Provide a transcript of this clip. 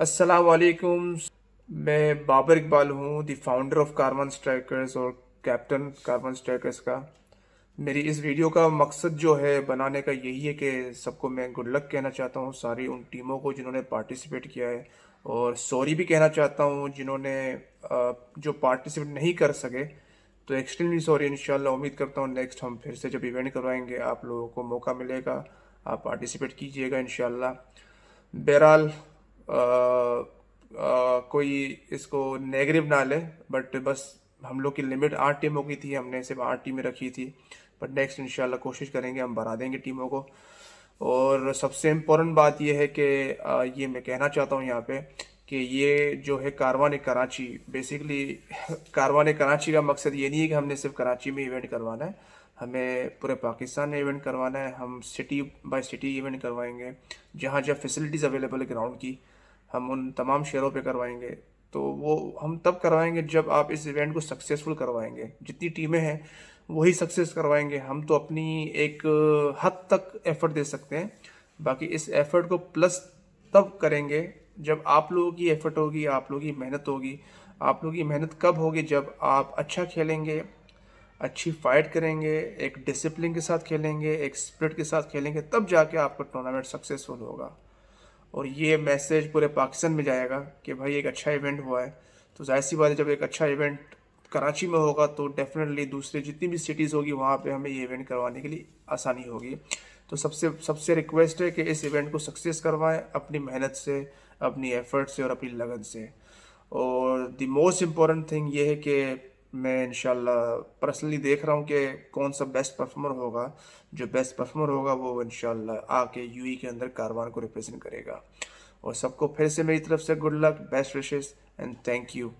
असलकुम मैं बाबर इकबाल हूँ the founder of carbon strikers और कैप्टन कार्बन स्ट्राइकर्स का मेरी इस वीडियो का मकसद जो है बनाने का यही है कि सबको मैं गुड लक कहना चाहता हूँ सारी उन टीमों को जिन्होंने पार्टिसिपेट किया है और सॉरी भी कहना चाहता हूँ जिन्होंने जो पार्टिसिपेट नहीं कर सके तो एक्सट्रीमली सॉरी इन उम्मीद करता हूँ नेक्स्ट हम फिर से जब इवेंट करवाएंगे आप लोगों को मौका मिलेगा आप पार्टिसिपेट कीजिएगा इन बहरहाल कोई इसको नेगेटिव ना ले बट बस हम लोग की लिमिट आठ टीमों की थी हमने सिर्फ आठ टीमें रखी थी बट नेक्स्ट इंशाल्लाह कोशिश करेंगे हम बढ़ा देंगे टीमों को और सबसे इम्पोर्टेंट बात यह है कि ये मैं कहना चाहता हूँ यहाँ पे कि ये जो है कारवान कराची बेसिकली कारवान कराची का मकसद ये नहीं है कि हमने सिर्फ कराची में इवेंट करवाना है हमें पूरे पाकिस्तान में इवेंट करवाना है हम सिटी बाय सिटी इवेंट करवाएंगे जहाँ जहाँ फैसिलिटीज़ अवेलेबल है ग्राउंड की हम उन तमाम शेयरों पे करवाएंगे तो वो हम तब करवाएंगे जब आप इस इवेंट को सक्सेसफुल करवाएंगे जितनी टीमें हैं वही सक्सेस करवाएंगे हम तो अपनी एक हद तक एफर्ट दे सकते हैं बाकी इस एफर्ट को प्लस तब करेंगे जब आप लोगों की एफर्ट होगी आप लोगों की मेहनत होगी आप लोगों की मेहनत कब होगी जब आप अच्छा खेलेंगे अच्छी फाइट करेंगे एक डिसिप्लिन के साथ खेलेंगे एक स्प्रिट के साथ खेलेंगे तब जाके आपका टूर्नामेंट सक्सेसफुल होगा और ये मैसेज पूरे पाकिस्तान में जाएगा कि भाई एक अच्छा इवेंट हुआ है तो जाहिर सी बात है जब एक अच्छा इवेंट कराची में होगा तो डेफिनेटली दूसरे जितनी भी सिटीज़ होगी वहाँ पे हमें ये इवेंट करवाने के लिए आसानी होगी तो सबसे सबसे रिक्वेस्ट है कि इस इवेंट को सक्सेस करवाएं अपनी मेहनत से अपनी एफर्ट से और अपनी लगन से और दी मोस्ट इम्पॉर्टेंट थिंग ये है कि मैं इनशाला पर्सनली देख रहा हूँ कि कौन सा बेस्ट परफॉर्मर होगा जो बेस्ट परफॉर्मर होगा वो इन आके यू e के अंदर कारवान को रिप्रेजेंट करेगा और सबको फिर से मेरी तरफ से good luck best wishes and thank you